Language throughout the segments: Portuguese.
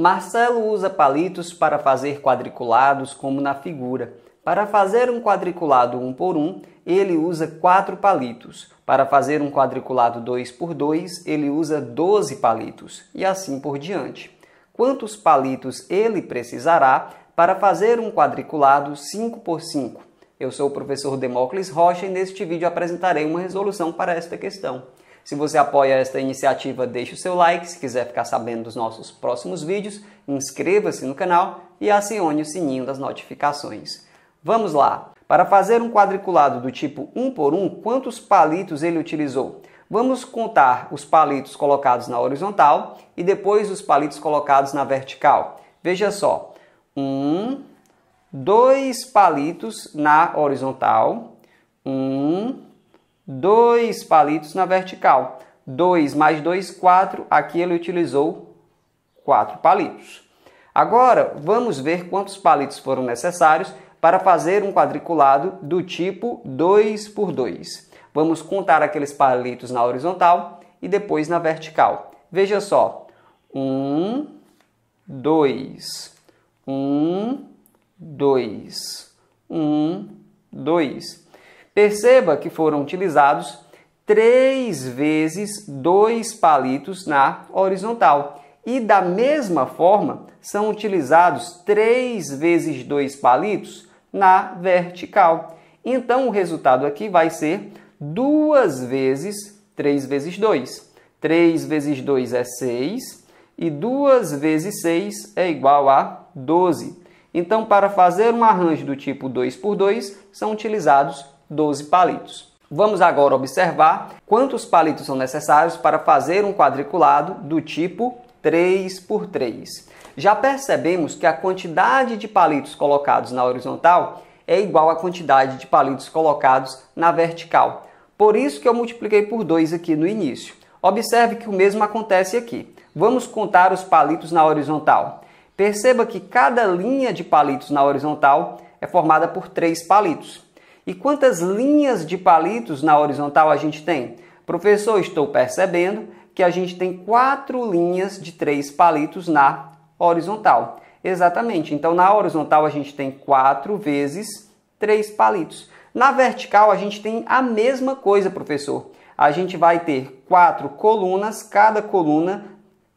Marcelo usa palitos para fazer quadriculados, como na figura. Para fazer um quadriculado 1 por 1, ele usa 4 palitos. Para fazer um quadriculado 2 por 2, ele usa 12 palitos e assim por diante. Quantos palitos ele precisará para fazer um quadriculado 5 por 5? Eu sou o professor Demócles Rocha e neste vídeo apresentarei uma resolução para esta questão. Se você apoia esta iniciativa, deixe o seu like. Se quiser ficar sabendo dos nossos próximos vídeos, inscreva-se no canal e acione o sininho das notificações. Vamos lá! Para fazer um quadriculado do tipo 1 por 1, quantos palitos ele utilizou? Vamos contar os palitos colocados na horizontal e depois os palitos colocados na vertical. Veja só: um, dois palitos na horizontal, um, dois palitos na vertical. 2 mais 2, 4. Aqui ele utilizou 4 palitos. Agora, vamos ver quantos palitos foram necessários para fazer um quadriculado do tipo 2 por 2. Vamos contar aqueles palitos na horizontal e depois na vertical. Veja só. 1, 2, 1, 2, 1, 2. Perceba que foram utilizados três vezes dois palitos na horizontal. E da mesma forma, são utilizados três vezes dois palitos na vertical. Então, o resultado aqui vai ser duas vezes 3 vezes 2. 3 vezes 2 é 6 e 2 vezes 6 é igual a 12. Então, para fazer um arranjo do tipo 2 por 2, são utilizados 12 palitos. Vamos agora observar quantos palitos são necessários para fazer um quadriculado do tipo 3 por 3. Já percebemos que a quantidade de palitos colocados na horizontal é igual à quantidade de palitos colocados na vertical. Por isso que eu multipliquei por 2 aqui no início. Observe que o mesmo acontece aqui. Vamos contar os palitos na horizontal. Perceba que cada linha de palitos na horizontal é formada por três palitos. E quantas linhas de palitos na horizontal a gente tem? Professor, estou percebendo que a gente tem quatro linhas de três palitos na horizontal. Exatamente. Então, na horizontal a gente tem quatro vezes três palitos. Na vertical a gente tem a mesma coisa, professor. A gente vai ter quatro colunas, cada coluna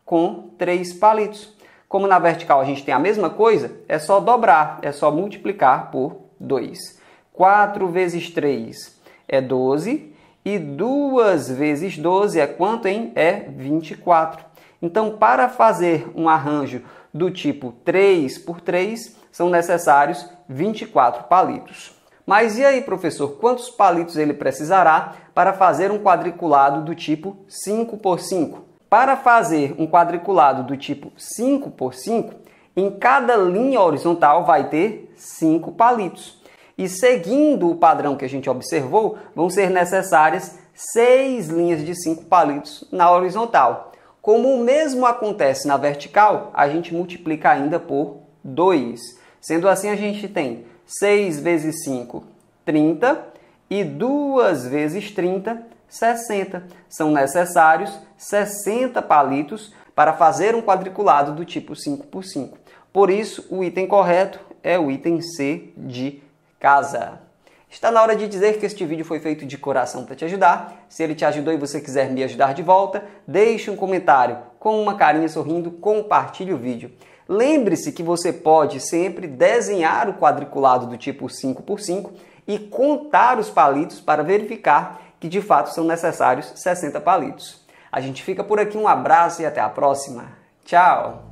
com três palitos. Como na vertical a gente tem a mesma coisa, é só dobrar, é só multiplicar por 2. 4 vezes 3 é 12 e 2 vezes 12 é quanto, hein? É 24. Então, para fazer um arranjo do tipo 3 por 3, são necessários 24 palitos. Mas e aí, professor, quantos palitos ele precisará para fazer um quadriculado do tipo 5 por 5? Para fazer um quadriculado do tipo 5 por 5, em cada linha horizontal vai ter 5 palitos. E seguindo o padrão que a gente observou, vão ser necessárias seis linhas de cinco palitos na horizontal. Como o mesmo acontece na vertical, a gente multiplica ainda por 2. Sendo assim, a gente tem 6 vezes 5, 30 e 2 vezes 30, 60. São necessários 60 palitos para fazer um quadriculado do tipo 5 por 5. Por isso, o item correto é o item C de casa. Está na hora de dizer que este vídeo foi feito de coração para te ajudar. Se ele te ajudou e você quiser me ajudar de volta, deixe um comentário com uma carinha sorrindo, compartilhe o vídeo. Lembre-se que você pode sempre desenhar o quadriculado do tipo 5x5 e contar os palitos para verificar que de fato são necessários 60 palitos. A gente fica por aqui, um abraço e até a próxima. Tchau!